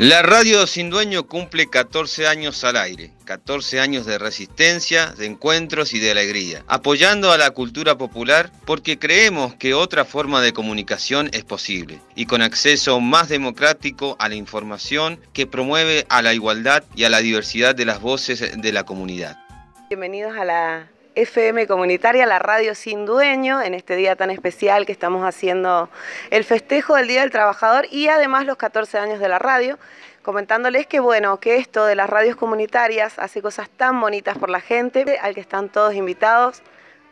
La radio sin dueño cumple 14 años al aire, 14 años de resistencia, de encuentros y de alegría, apoyando a la cultura popular porque creemos que otra forma de comunicación es posible y con acceso más democrático a la información que promueve a la igualdad y a la diversidad de las voces de la comunidad. Bienvenidos a la FM Comunitaria, la radio sin dueño, en este día tan especial que estamos haciendo el festejo del Día del Trabajador y además los 14 años de la radio, comentándoles que bueno, que esto de las radios comunitarias hace cosas tan bonitas por la gente, al que están todos invitados.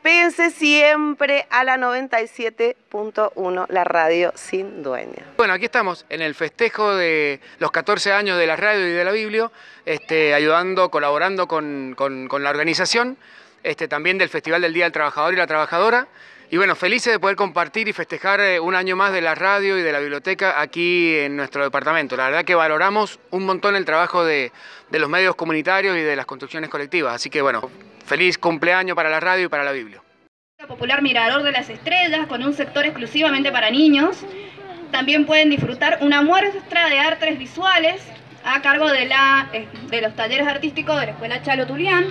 Pense siempre a la 97.1, la radio sin dueño. Bueno, aquí estamos en el festejo de los 14 años de la radio y de la Biblia, este, ayudando, colaborando con la organización. Este, también del Festival del Día del Trabajador y la Trabajadora. Y bueno, felices de poder compartir y festejar eh, un año más de la radio y de la biblioteca aquí en nuestro departamento. La verdad que valoramos un montón el trabajo de, los medios comunitarios y de las construcciones colectivas. Así que bueno, feliz cumpleaños para la radio y para la Biblia. Popular Mirador de las Estrellas, con un sector exclusivamente para niños. También pueden disfrutar una muestra de artes visuales a cargo de, la, eh, de los talleres artísticos de la Escuela Chalo Tulián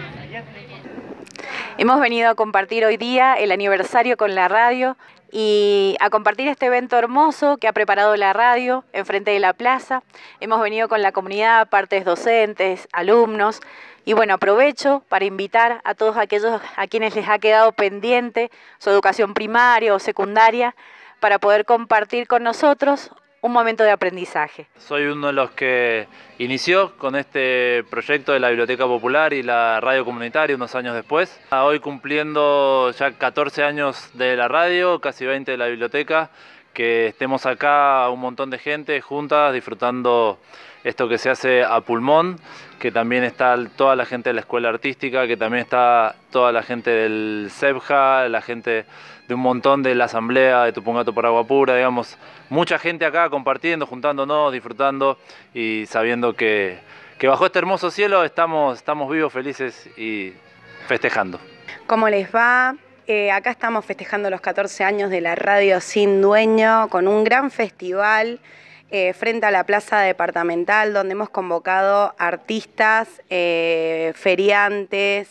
Hemos venido a compartir hoy día el aniversario con la radio y a compartir este evento hermoso que ha preparado la radio enfrente de la plaza. Hemos venido con la comunidad, partes docentes, alumnos. Y bueno, aprovecho para invitar a todos aquellos a quienes les ha quedado pendiente su educación primaria o secundaria para poder compartir con nosotros un momento de aprendizaje. Soy uno de los que inició con este proyecto de la Biblioteca Popular y la radio comunitaria unos años después. Hoy cumpliendo ya 14 años de la radio, casi 20 de la biblioteca, que estemos acá un montón de gente juntas disfrutando esto que se hace a pulmón, que también está toda la gente de la escuela artística, que también está toda la gente del CEPJA, la gente de un montón de la asamblea de Tupungato por Agua Pura, digamos, mucha gente acá compartiendo, juntándonos, disfrutando y sabiendo que, que bajo este hermoso cielo estamos, estamos vivos, felices y festejando. ¿Cómo les va? Eh, acá estamos festejando los 14 años de la radio Sin Dueño con un gran festival eh, frente a la Plaza Departamental donde hemos convocado artistas, eh, feriantes,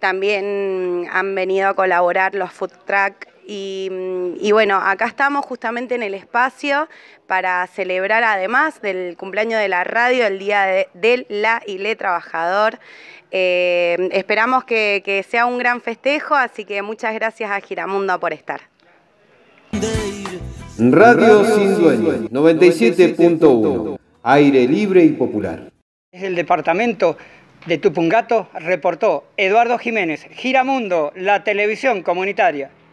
también han venido a colaborar los food truck y, bueno, acá estamos justamente en el espacio para celebrar además del cumpleaños de la radio, el Día de, la y le Trabajador. Eh, esperamos que, sea un gran festejo, así que muchas gracias a Giramundo por estar. Radio Sin Dueño, 97.1, aire libre y popular. Es el departamento de Tupungato, reportó Eduardo Jiménez, Giramundo, la televisión comunitaria.